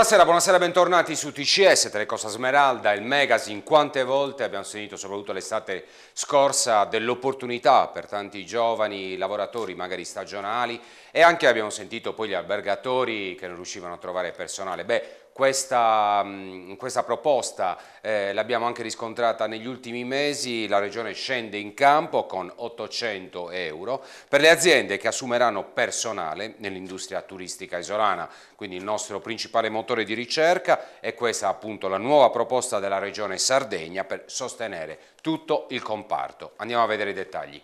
Buonasera, buonasera, bentornati su TCS, Telecosta Smeralda, il magazine. Quante volte abbiamo sentito, soprattutto l'estate scorsa, dell'opportunità per tanti giovani lavoratori, magari stagionali, e anche abbiamo sentito poi gli albergatori che non riuscivano a trovare personale. Beh, questa, mm, questa proposta eh, l'abbiamo anche riscontrata negli ultimi mesi, la Regione scende in campo con 800 euro per le aziende che assumeranno personale nell'industria turistica isolana, quindi il nostro principale motore di ricerca è questa appunto la nuova proposta della Regione Sardegna per sostenere tutto il comparto. Andiamo a vedere i dettagli.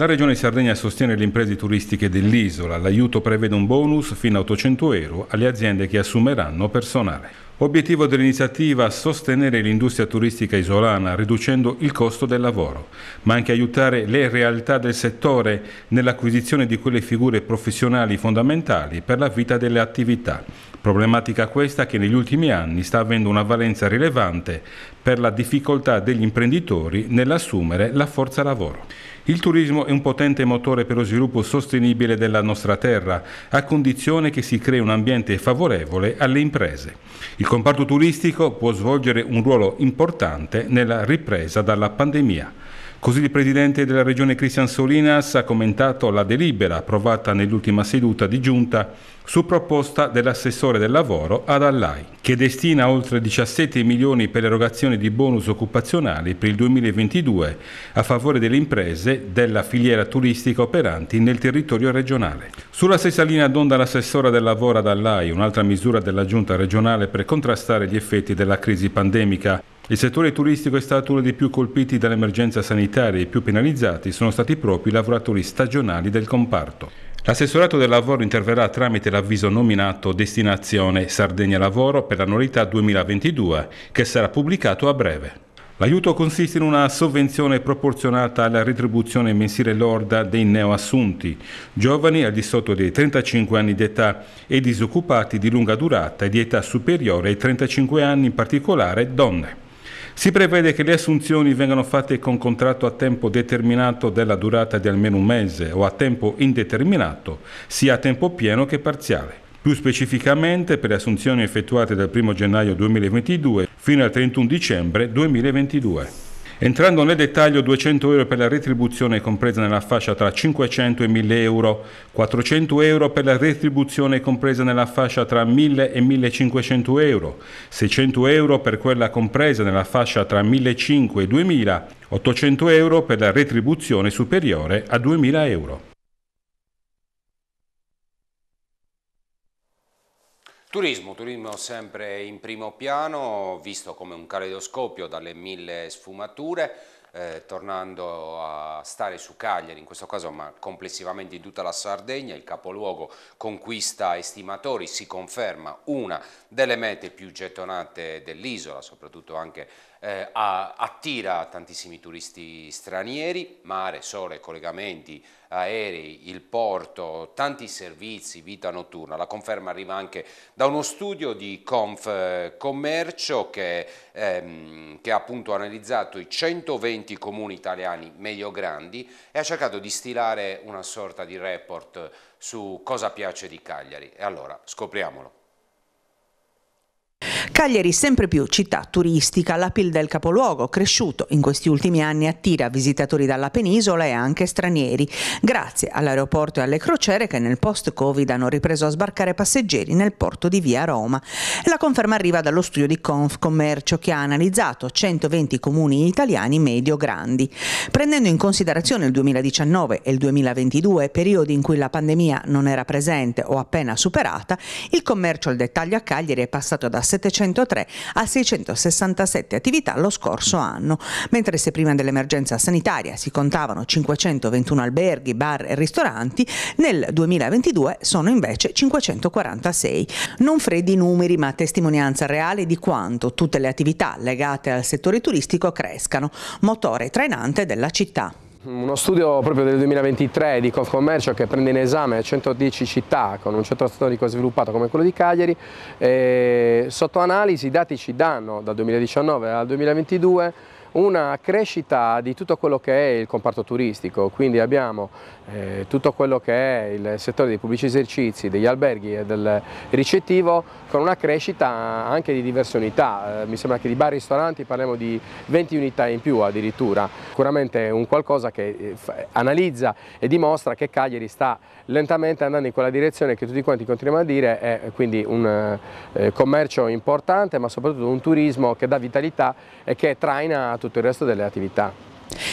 La Regione Sardegna sostiene le imprese turistiche dell'isola. L'aiuto prevede un bonus fino a 800 euro alle aziende che assumeranno personale. Obiettivo dell'iniziativa sostenere l'industria turistica isolana riducendo il costo del lavoro, ma anche aiutare le realtà del settore nell'acquisizione di quelle figure professionali fondamentali per la vita delle attività. Problematica questa che negli ultimi anni sta avendo una valenza rilevante per la difficoltà degli imprenditori nell'assumere la forza lavoro. Il turismo è un potente motore per lo sviluppo sostenibile della nostra terra, a condizione che si crei un ambiente favorevole alle imprese. Il comparto turistico può svolgere un ruolo importante nella ripresa dalla pandemia. Così il presidente della regione Cristian Solinas ha commentato la delibera approvata nell'ultima seduta di giunta su proposta dell'assessore del lavoro ad Allai, che destina oltre 17 milioni per l'erogazione di bonus occupazionali per il 2022 a favore delle imprese della filiera turistica operanti nel territorio regionale. Sulla stessa linea d'onda l'assessore del lavoro ad Allai, un'altra misura della giunta regionale per contrastare gli effetti della crisi pandemica, il settore turistico è stato uno dei più colpiti dall'emergenza sanitaria e i più penalizzati sono stati proprio i lavoratori stagionali del comparto. L'assessorato del lavoro interverrà tramite l'avviso nominato Destinazione Sardegna Lavoro per l'annualità 2022, che sarà pubblicato a breve. L'aiuto consiste in una sovvenzione proporzionata alla retribuzione mensile lorda dei neoassunti, giovani al di sotto dei 35 anni di età e disoccupati di lunga durata e di età superiore ai 35 anni, in particolare donne. Si prevede che le assunzioni vengano fatte con contratto a tempo determinato della durata di almeno un mese o a tempo indeterminato, sia a tempo pieno che parziale. Più specificamente per le assunzioni effettuate dal 1 gennaio 2022 fino al 31 dicembre 2022. Entrando nel dettaglio, 200 euro per la retribuzione compresa nella fascia tra 500 e 1000 euro, 400 euro per la retribuzione compresa nella fascia tra 1000 e 1500 euro, 600 euro per quella compresa nella fascia tra 1500 e 2000, 800 euro per la retribuzione superiore a 2000 euro. Turismo, turismo sempre in primo piano, visto come un caleidoscopio dalle mille sfumature, eh, tornando a stare su Cagliari in questo caso ma complessivamente in tutta la Sardegna, il capoluogo conquista estimatori, si conferma una delle mete più gettonate dell'isola, soprattutto anche eh, a, attira tantissimi turisti stranieri, mare, sole, collegamenti, aerei, il porto, tanti servizi, vita notturna. La conferma arriva anche da uno studio di Conf Commercio che, ehm, che ha appunto analizzato i 120 20 comuni italiani medio-grandi e ha cercato di stilare una sorta di report su cosa piace di Cagliari. E allora, scopriamolo. Cagliari sempre più città turistica, la PIL del capoluogo, cresciuto in questi ultimi anni, attira visitatori dalla penisola e anche stranieri, grazie all'aeroporto e alle crociere che nel post-Covid hanno ripreso a sbarcare passeggeri nel porto di via Roma. La conferma arriva dallo studio di Confcommercio che ha analizzato 120 comuni italiani medio-grandi. Prendendo in considerazione il 2019 e il 2022, periodi in cui la pandemia non era presente o appena superata, il commercio al dettaglio a Cagliari è passato da 700 403 a 667 attività lo scorso anno, mentre se prima dell'emergenza sanitaria si contavano 521 alberghi, bar e ristoranti, nel 2022 sono invece 546. Non freddi numeri ma testimonianza reale di quanto tutte le attività legate al settore turistico crescano, motore trainante della città. Uno studio proprio del 2023 di Confcommercio che prende in esame 110 città con un centro storico sviluppato come quello di Cagliari, sotto analisi i dati ci danno dal 2019 al 2022 una crescita di tutto quello che è il comparto turistico, quindi abbiamo eh, tutto quello che è il settore dei pubblici esercizi, degli alberghi e del ricettivo con una crescita anche di diverse unità, eh, mi sembra che di bar e ristoranti parliamo di 20 unità in più addirittura, sicuramente un qualcosa che eh, analizza e dimostra che Cagliari sta lentamente andando in quella direzione che tutti quanti continuiamo a dire è eh, quindi un eh, commercio importante ma soprattutto un turismo che dà vitalità e che traina tutto il resto delle attività.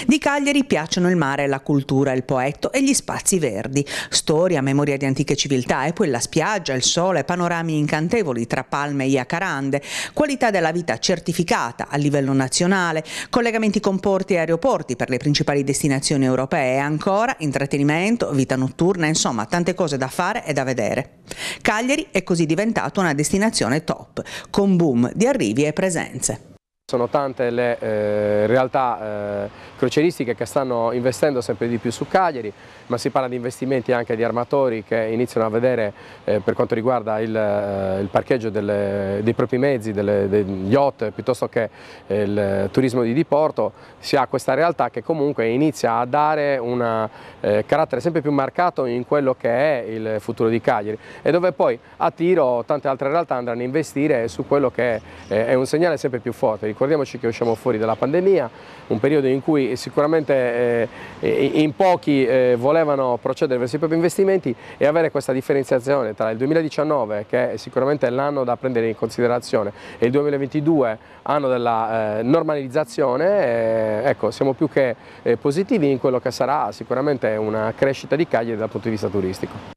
Di Cagliari piacciono il mare, la cultura, il poetto e gli spazi verdi. Storia, memoria di antiche civiltà e poi la spiaggia, il sole, panorami incantevoli tra palme e iacarande. qualità della vita certificata a livello nazionale, collegamenti con porti e aeroporti per le principali destinazioni europee e ancora intrattenimento, vita notturna, insomma tante cose da fare e da vedere. Cagliari è così diventata una destinazione top, con boom di arrivi e presenze. Sono tante le eh, realtà eh, croceristiche che stanno investendo sempre di più su Cagliari, ma si parla di investimenti anche di armatori che iniziano a vedere eh, per quanto riguarda il, eh, il parcheggio delle, dei propri mezzi, delle, degli yacht, piuttosto che eh, il turismo di diporto, si ha questa realtà che comunque inizia a dare un eh, carattere sempre più marcato in quello che è il futuro di Cagliari e dove poi a tiro tante altre realtà andranno a investire su quello che è, è un segnale sempre più forte ricordiamoci che usciamo fuori dalla pandemia, un periodo in cui sicuramente eh, in pochi eh, volevano procedere verso i propri investimenti e avere questa differenziazione tra il 2019, che è sicuramente l'anno da prendere in considerazione, e il 2022, anno della eh, normalizzazione, eh, ecco, siamo più che eh, positivi in quello che sarà sicuramente una crescita di Cagliari dal punto di vista turistico.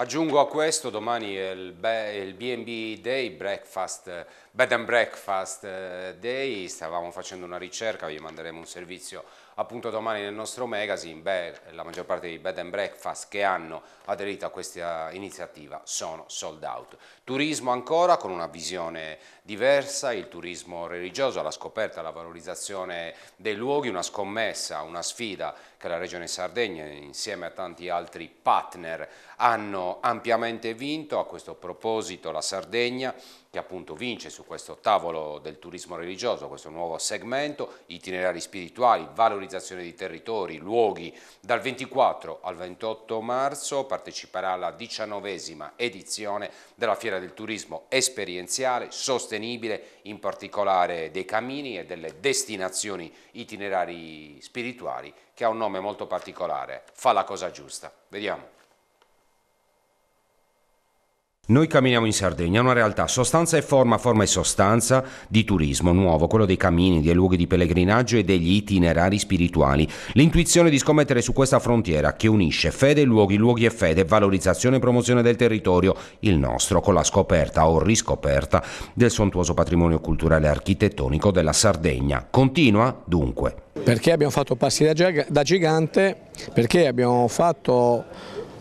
Aggiungo a questo, domani è il B&B Day, breakfast, Bed and Breakfast eh, Day, stavamo facendo una ricerca, vi manderemo un servizio appunto domani nel nostro magazine, beh, la maggior parte dei Bed and Breakfast che hanno aderito a questa iniziativa sono sold out. Turismo ancora con una visione diversa, il turismo religioso, la scoperta, la valorizzazione dei luoghi, una scommessa, una sfida che la Regione Sardegna insieme a tanti altri partner hanno ampiamente vinto. A questo proposito la Sardegna che appunto vince su questo tavolo del turismo religioso, questo nuovo segmento, itinerari spirituali, valorizzazione di territori, luoghi, dal 24 al 28 marzo parteciperà alla diciannovesima edizione della Fiera del Turismo Esperienziale Sostenibile sostenibile, in particolare dei cammini e delle destinazioni itinerari spirituali, che ha un nome molto particolare, fa la cosa giusta. Vediamo. Noi camminiamo in Sardegna, una realtà sostanza e forma, forma e sostanza di turismo nuovo, quello dei cammini, dei luoghi di pellegrinaggio e degli itinerari spirituali. L'intuizione di scommettere su questa frontiera che unisce fede e luoghi, luoghi e fede, valorizzazione e promozione del territorio, il nostro, con la scoperta o riscoperta del sontuoso patrimonio culturale e architettonico della Sardegna. Continua dunque. Perché abbiamo fatto passi da gigante? Perché abbiamo fatto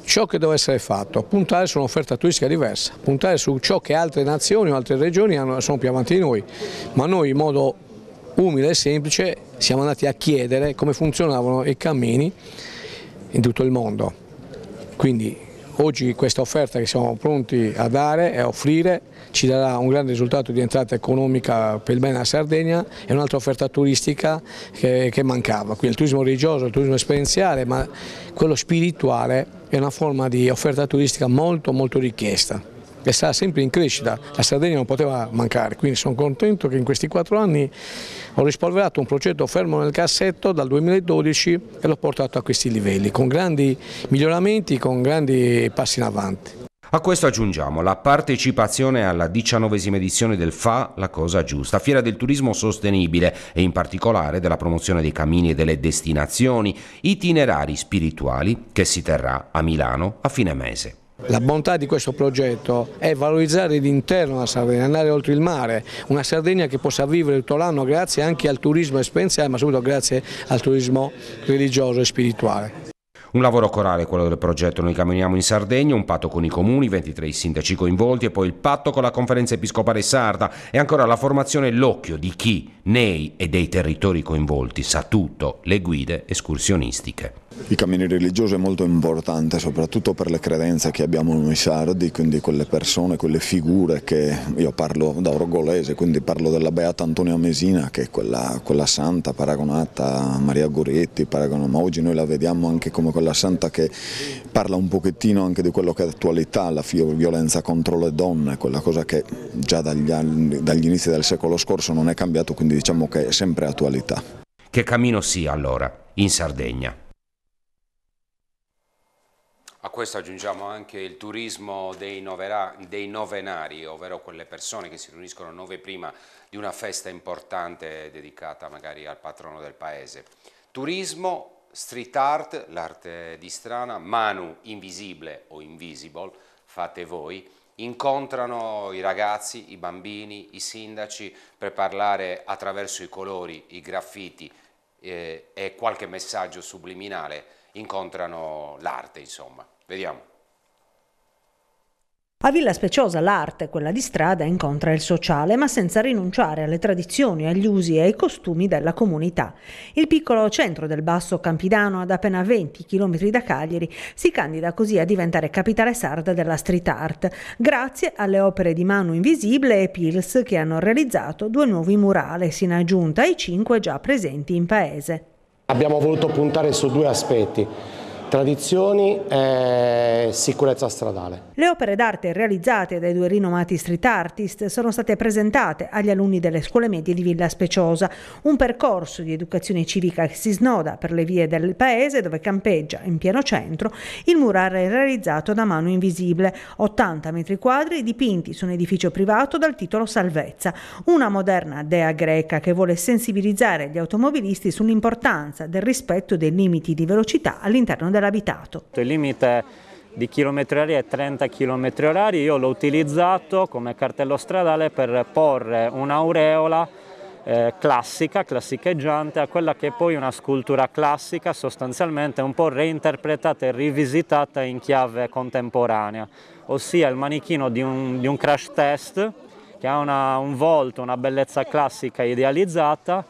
ciò che deve essere fatto, puntare su un'offerta turistica diversa, puntare su ciò che altre nazioni o altre regioni hanno, sono più avanti di noi, ma noi in modo umile e semplice siamo andati a chiedere come funzionavano i cammini in tutto il mondo. Quindi oggi questa offerta che siamo pronti a dare e a offrire ci darà un grande risultato di entrata economica per il bene della Sardegna e un'altra offerta turistica che, che mancava. Quindi il turismo religioso, il turismo esperienziale, ma quello spirituale è una forma di offerta turistica molto molto richiesta e sarà sempre in crescita, la Sardegna non poteva mancare, quindi sono contento che in questi quattro anni ho rispolverato un progetto fermo nel cassetto dal 2012 e l'ho portato a questi livelli, con grandi miglioramenti, con grandi passi in avanti. A questo aggiungiamo la partecipazione alla diciannovesima edizione del Fa la cosa giusta, fiera del turismo sostenibile e in particolare della promozione dei cammini e delle destinazioni itinerari spirituali che si terrà a Milano a fine mese. La bontà di questo progetto è valorizzare l'interno della Sardegna, andare oltre il mare, una Sardegna che possa vivere tutto l'anno grazie anche al turismo esperienziale ma soprattutto grazie al turismo religioso e spirituale. Un lavoro corale quello del progetto Noi camminiamo in Sardegna, un patto con i comuni, 23 sindaci coinvolti e poi il patto con la conferenza episcopale sarda e ancora la formazione e L'occhio di chi, nei e dei territori coinvolti sa tutto, le guide escursionistiche. I cammini religiosi è molto importante soprattutto per le credenze che abbiamo noi sardi, quindi quelle persone, quelle figure che io parlo da orgolese, quindi parlo della Beata Antonia Mesina che è quella, quella santa paragonata a Maria Goretti, paragona, ma oggi noi la vediamo anche come quella santa che parla un pochettino anche di quello che è attualità, la violenza contro le donne, quella cosa che già dagli, anni, dagli inizi del secolo scorso non è cambiato, quindi diciamo che è sempre attualità. Che cammino sia allora in Sardegna? A questo aggiungiamo anche il turismo dei, novera, dei, novenari, ovvero quelle persone che si riuniscono nove prima di una festa importante dedicata magari al patrono del paese. Turismo, street art, l'arte di strana, manu invisibile o invisible, fate voi, incontrano i ragazzi, i bambini, i sindaci per parlare attraverso i colori, i graffiti eh, e qualche messaggio subliminale incontrano l'arte, insomma. Vediamo. A Villa Speciosa l'arte, quella di strada, incontra il sociale, ma senza rinunciare alle tradizioni, agli usi e ai costumi della comunità. Il piccolo centro del Basso Campidano, ad appena 20 km da Cagliari, si candida così a diventare capitale sarda della street art, grazie alle opere di Manu Invisibile e Pils che hanno realizzato due nuovi murales in aggiunta ai cinque già presenti in paese. Abbiamo voluto puntare su due aspetti tradizioni e sicurezza stradale. Le opere d'arte realizzate dai due rinomati street artist sono state presentate agli alunni delle scuole medie di Villa Speciosa, un percorso di educazione civica che si snoda per le vie del paese dove campeggia in pieno centro il murale realizzato da mano invisibile, 80 metri quadri dipinti su un edificio privato dal titolo Salvezza, una moderna dea greca che vuole sensibilizzare gli automobilisti sull'importanza del rispetto dei limiti di velocità all'interno della dell'abitato. Il limite di chilometri orari è 30 km orari, io l'ho utilizzato come cartello stradale per porre un'aureola eh, classica, classicheggiante, a quella che è poi una scultura classica, sostanzialmente un po' reinterpretata e rivisitata in chiave contemporanea, ossia il manichino di un, di un crash test che ha una, un volto, una bellezza classica idealizzata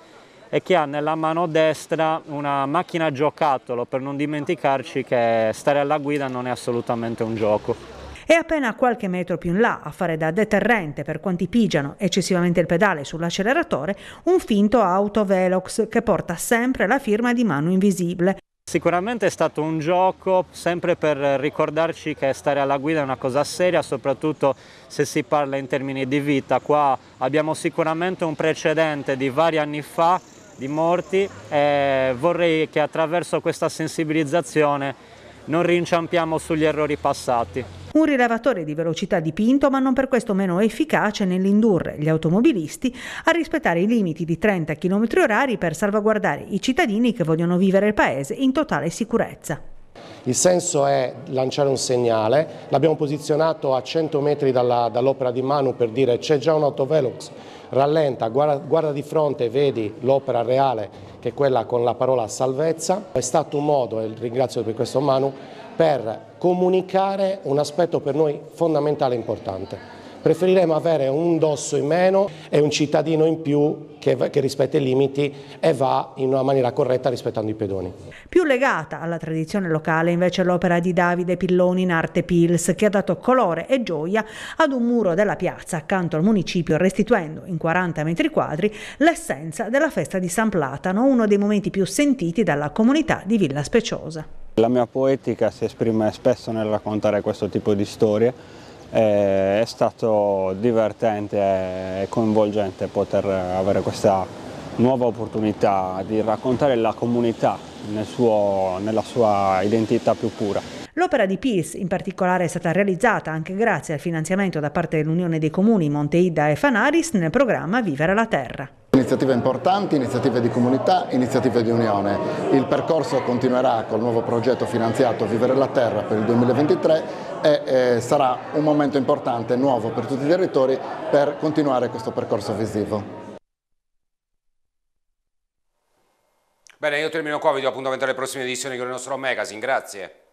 e che ha nella mano destra una macchina giocattolo, per non dimenticarci che stare alla guida non è assolutamente un gioco e appena qualche metro più in là, a fare da deterrente per quanti pigiano eccessivamente il pedale sull'acceleratore, un finto auto Velox che porta sempre la firma di mano invisibile. Sicuramente è stato un gioco sempre per ricordarci che stare alla guida è una cosa seria, soprattutto se si parla in termini di vita. Qua abbiamo sicuramente un precedente di vari anni fa di morti e vorrei che attraverso questa sensibilizzazione non rinciampiamo sugli errori passati. Un rilevatore di velocità dipinto ma non per questo meno efficace nell'indurre gli automobilisti a rispettare i limiti di 30 km h per salvaguardare i cittadini che vogliono vivere il paese in totale sicurezza. Il senso è lanciare un segnale, l'abbiamo posizionato a 100 metri dall'opera di Manu per dire c'è già un autovelox, rallenta, guarda, guarda di fronte e vedi l'opera reale che è quella con la parola salvezza. È stato un modo, e ringrazio per questo Manu, per comunicare un aspetto per noi fondamentale e importante Preferiremo avere un dosso in meno e un cittadino in più che, che, rispetta i limiti e va in una maniera corretta rispettando i pedoni. Più legata alla tradizione locale invece l'opera di Davide Pilloni in arte Pils che ha dato colore e gioia ad un muro della piazza accanto al municipio restituendo in 40 metri quadri l'essenza della festa di San Platano, uno dei momenti più sentiti dalla comunità di Villa Speciosa. La mia poetica si esprime spesso nel raccontare questo tipo di storie eh, è stato divertente e coinvolgente poter avere questa nuova opportunità di raccontare la comunità nel suo, nella sua identità più pura. L'opera di Pils in particolare è stata realizzata anche grazie al finanziamento da parte dell'Unione dei Comuni Monte Monteida e Fanaris nel programma Vivere la Terra. Iniziative importanti, iniziative di comunità, iniziative di unione. Il percorso continuerà col nuovo progetto finanziato Vivere la Terra per il 2023 e eh, sarà un momento importante, nuovo per tutti i territori per continuare questo percorso visivo. Bene, io termino qua, vi do appuntamento alle prossime edizioni con il nostro magazine, grazie.